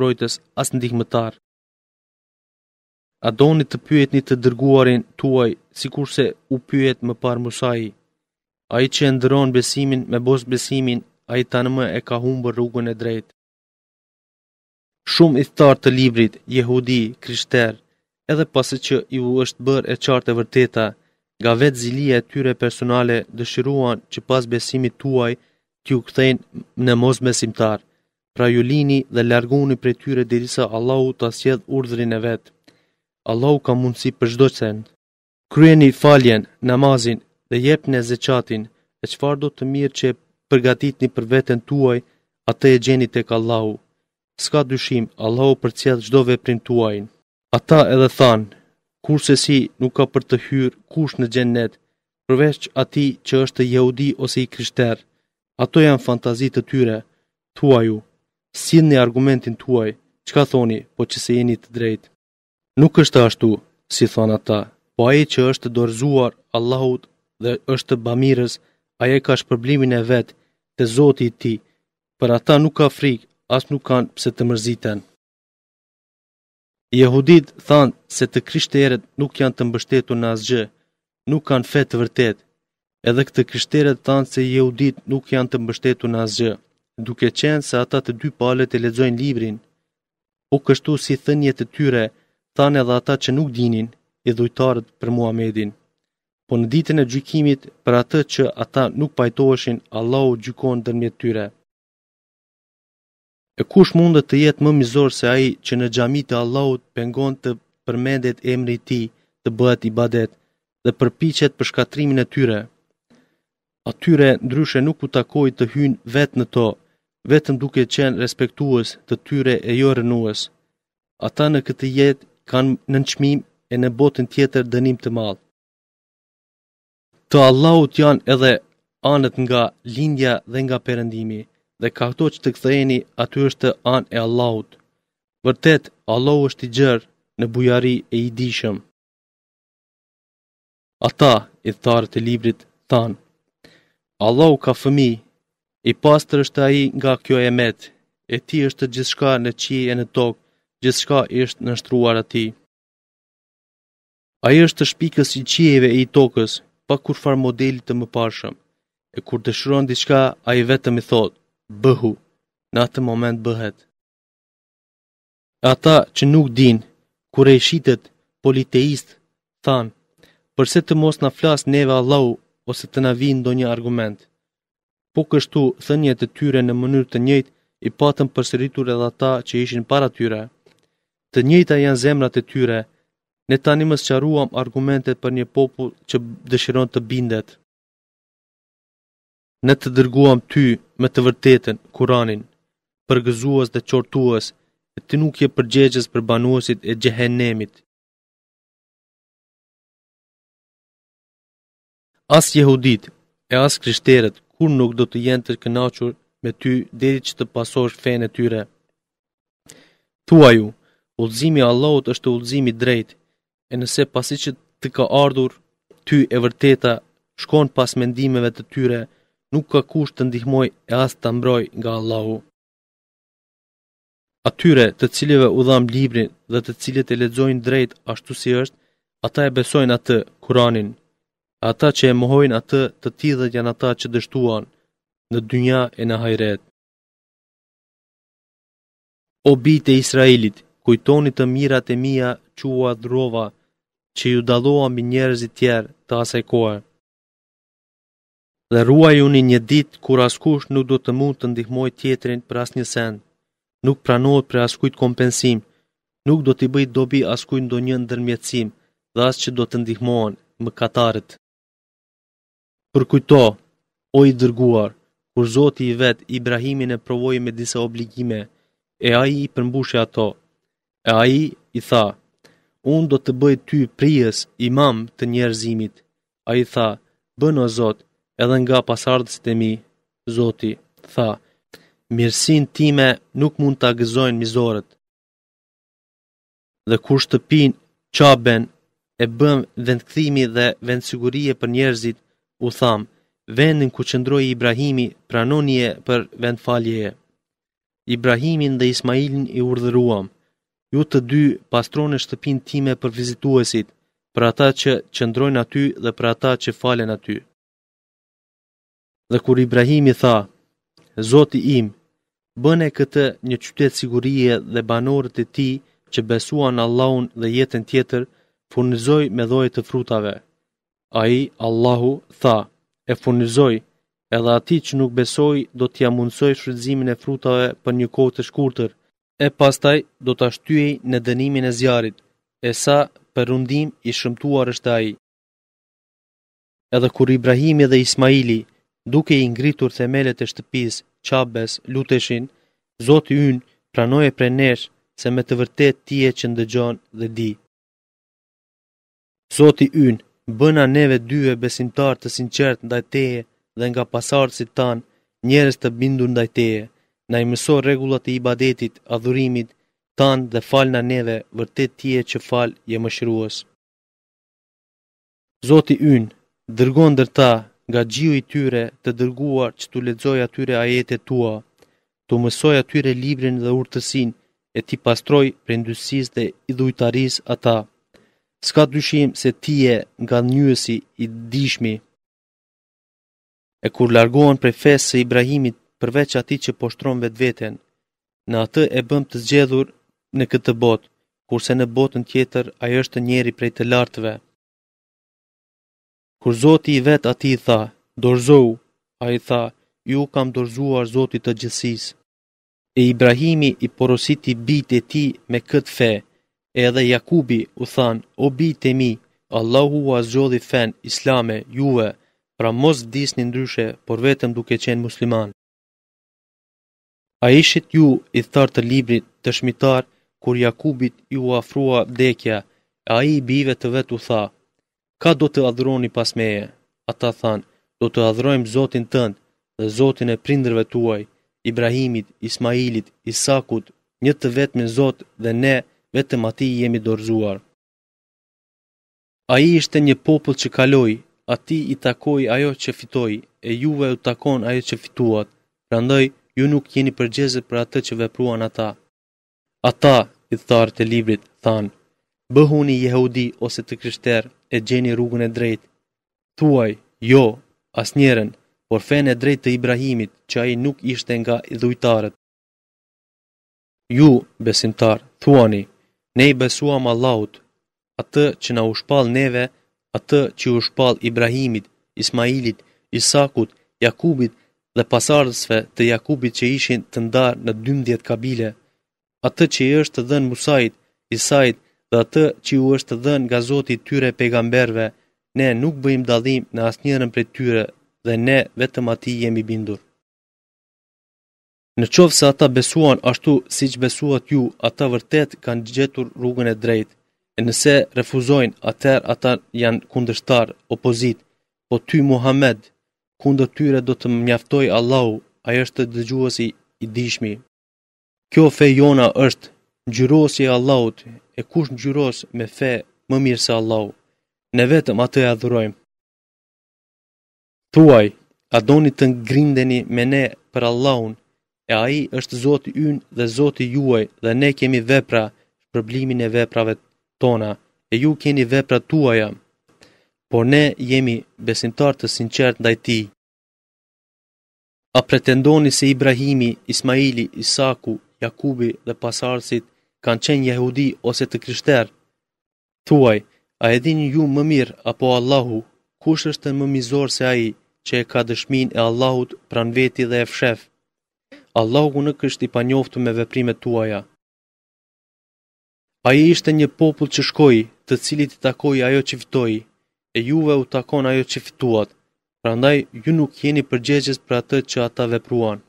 mbrojtës as ndihmëtar. A doni të pyet një të dërguarin tuaj, si kurse u pyet më parë Musa A i që ndëron besimin me bos besimin, a i tanë më e ka humbur rrugën e drejtë. Shumë i thtarë të librit, jehudi, krishter, edhe pasë që ju është bërë e qartë e vërteta, nga vetë zilia e tyre personale dëshiruan që pas besimit tuaj t'ju kthejnë në mos besimtarë pra ju lini dhe largoni prej tyre derisa Allahu të asjedh urdhrin e vet. Allahu ka mundsi për çdo send. Kryeni faljen, namazin dhe jepni zekatin, e çfarë do të mirë që përgatitni për veten tuaj, atë e gjeni tek Allahu. S'ka dyshim, Allahu përcjell çdo veprim tuajin. Ata edhe than, kurse si nuk ka për të hyrë kush në gjennet, përveç ati që është jehudi ose i kryshter, ato janë fantazit të tyre, tuaju. ju sin një argumentin tuaj, që ka thoni, po që se jeni të drejt. Nuk është ashtu, si thonë ata, po aje që është dorzuar Allahut dhe është bamires, aje ka shpërblimin e vetë të zoti i ti, për ata nuk ka frikë, as nuk kanë pse të mërziten. Jehudit thanë se të krishterët nuk janë të mbështetu në asgjë, nuk kanë fetë vërtet, edhe këtë krishteret thanë se jehudit nuk janë të mbështetu në asgjë duke qenë se ata të dy palët e lexojnë librin. Po kështu si thënie të tyre, than edhe ata që nuk dinin, i dhujtarët për Muhamedin. Po në ditën e gjykimit, për atë që ata nuk pajtoheshin, Allahu gjykon ndërmjet tyre. E kush mundet të jetë më mizor se ai që në xhamin të Allahut pengon të përmendet emri i ti, tij, të bëhet ibadet dhe përpiqet për shkatrimin e tyre? Atyre ndryshe nuk u takoi të hyjnë vetë në to, vetëm duke qenë respektuës të tyre e jo rënues. Ata në këtë jetë kanë në nënçmim e në botën tjetër dënim të malë. Të Allahut janë edhe anët nga lindja dhe nga perëndimi, dhe ka këto që të këthejeni aty është anë e Allahut. Vërtet, Allahut është i gjërë në bujari e i dishëm. Ata, i thtarët e librit, thanë, Allahut ka fëmi I pastër është ai nga kjo emet, e ti është gjithçka në qije e në tokë, gjithçka është në shtruar ati. Ai është shpikës i qijeve e i tokës, pa kur far modelit të më pashëm, e kur dëshuron diçka, ai vetëm i thotë, bëhu, në atë moment bëhet. Ata që nuk din, kur e shitet, politeist, thanë, përse të mos në flas neve Allahu, ose të në vinë do një argument. Po kështu, thënjet e tyre në mënyrë të njëjtë i patën përsëritur edhe ata që ishin para tyre. Të njëjta janë zemrat e tyre. Ne tani më sqaruam argumentet për një popull që dëshiron të bindet. Ne të dërguam ty me të vërtetën Kur'anin, përgëzuas dhe qortuas, e ti nuk je përgjegjës për banuesit e xhehenemit. As jehudit e as krishterët kur nuk do të jenë të kënaqur me ty deri që të pasosh fene tyre. Thua ju, ullëzimi Allahut është ullëzimi drejt, e nëse pasi që të ka ardhur, ty e vërteta shkon pas mendimeve të tyre, nuk ka kusht të ndihmoj e as të mbroj nga Allahu. Atyre të cilive u dham librin dhe të cilët e ledzojnë drejt ashtu si është, ata e besojnë atë, Kuranin, ata që e mohojnë atë të tithet janë ata që dështuan në dynja e në hajret. O bitë e Israelit, kujtoni të mirat e mija qua drova, që ju daloa mi njerëzit tjerë të asaj Dhe ruaj uni një ditë kur askush nuk do të mund të ndihmoj tjetrin për asnjë një sen, nuk pranohet për askujt kompensim, nuk do t'i bëjt dobi askujt do një ndërmjetësim dhe as që do të ndihmojnë më katarët. Përkujto, o i dërguar, kur Zoti i vet Ibrahimin e provoi me disa obligime, e ai i përmbushi ato. E ai i tha: "Un do të bëj ty prijes imam të njerëzimit." Ai tha: "Bën o Zot, edhe nga pasardhësit e mi." Zoti tha: mirësin time nuk mund ta gëzojnë mizoret. Dhe kur shtëpin qaben e bën vendkthimi dhe vendsigurie për njerëzit, u thamë, vendin ku qëndroj Ibrahimi pranonje për vend faljeje. Ibrahimin dhe Ismailin i urdhëruam, ju të dy pastrone shtëpin time për vizituesit, për ata që qëndrojnë aty dhe për ata që falen aty. Dhe kur Ibrahimi tha, Zoti im, bëne këtë një qytetë sigurie dhe banorët e ti që besuan Allahun dhe jetën tjetër, furnizoj me dhojë të frutave. A i, Allahu, tha, e furnizoj, edhe ati që nuk besoj, do t'ja mundsoj shrydzimin e frutave për një kohë të shkurtër, e pastaj do t'a shtyjej në dënimin e zjarit, e sa përundim i shëmtuar është a i. Edhe kur Ibrahimi dhe Ismaili, duke i ngritur themelet e shtëpis, qabes, luteshin, zoti yn pranoj e nesh se me të vërtet tije që ndëgjon dhe di. Zoti ynë, bëna neve dyve besimtar të sinqert ndaj teje dhe nga pasardhësit tan, njerëz të bindur ndaj teje, na i mëso rregullat e ibadetit, adhurimit tan dhe fal na neve vërtet ti që fal je mëshirues. Zoti ynë dërgon ndërta nga gjiu i tyre të dërguar që tu ledzoj atyre ajetet tua, tu mësoj atyre librin dhe urtësinë e ti pastroj prej ndysisë dhe idhujtaris ata s'ka dyshim se ti je nga njësi i dishmi, e kur largohen për fesë se Ibrahimit përveç ati që poshtron vetë veten, në atë e bëm të zgjedhur në këtë botë, kurse në botën tjetër a është njeri prej të lartëve. Kur zoti i vetë ati i tha, dorzohu, a i tha, ju kam dorzuar zotit të gjësisë, e Ibrahimi i porosit i bit e ti me këtë fejë, Edhe Jakubi u than, o bitë mi, Allahu u azgjodhi fen, islame, juve, pra mos vdis një ndryshe, por vetëm duke qenë musliman. A ishit ju i thartë të librit të shmitar, kur Jakubit ju afrua dekja, a i bive të vetë u tha, ka do të adhroni pas meje, ata than, do të adhrojmë zotin tënd dhe zotin e prindrëve tuaj, Ibrahimit, Ismailit, Isakut, një të vetë me zot dhe ne, vetëm ati jemi dorzuar. A i ishte një popull që kaloi, ati i takoi ajo që fitoi, e juve u takon ajo që fituat, prandaj ju nuk jeni përgjezet për atë që vepruan ata. Ata, i tharë të librit, thanë, bëhuni jehudi ose të kryshter e gjeni rrugën e drejt. Tuaj, jo, as njerën, por fen e drejt të Ibrahimit që a i nuk ishte nga idhujtarët. Ju, besimtar, thuani, ne i besuam Allahut, atë që na u shpall neve, atë që u shpall Ibrahimit, Ismailit, Isakut, Jakubit dhe pasardhësve të Jakubit që ishin të ndarë në 12 kabile, atë që i është të dhënë Musait, Isait dhe atë që u është të dhënë nga Zoti tyre pejgamberëve, ne nuk bëjmë dallim në asnjërin prej tyre dhe ne vetëm atij jemi bindur. Në qovë se ata besuan ashtu si që besuat ju, ata vërtet kanë gjetur rrugën e drejt, e nëse refuzojnë, atër ata janë kundështar, opozit, po ty Muhammed, kundër tyre do të mjaftoj Allahu, a është dëgjuhësi i dishmi. Kjo fe jona është gjyrosi Allahut, e kush gjyros me fe më mirë se Allahu, ne vetëm atë e adhurojmë. Thuaj, a doni të ngrindeni me ne për Allahun, e ai është Zoti ynë dhe Zoti juaj dhe ne kemi vepra shpërblimin e veprave tona e ju keni vepra tuaja por ne jemi besimtar të sinqert ndaj ti a pretendoni se Ibrahimi, Ismaili, Isaku, Jakubi dhe pasardhësit kanë qenë jehudi ose të krishter Tuaj, a e dini ju më mirë apo Allahu kush është më mizor se ai që e ka dëshmin e Allahut pran veti dhe e fshef Allahu në kështë i panjoftu me veprime tuaja. A i ishte një popull që shkoj, të cilit i takoj ajo që fitoj, e juve u takon ajo që fituat, pra ndaj ju nuk jeni përgjegjes për atë që ata vepruan.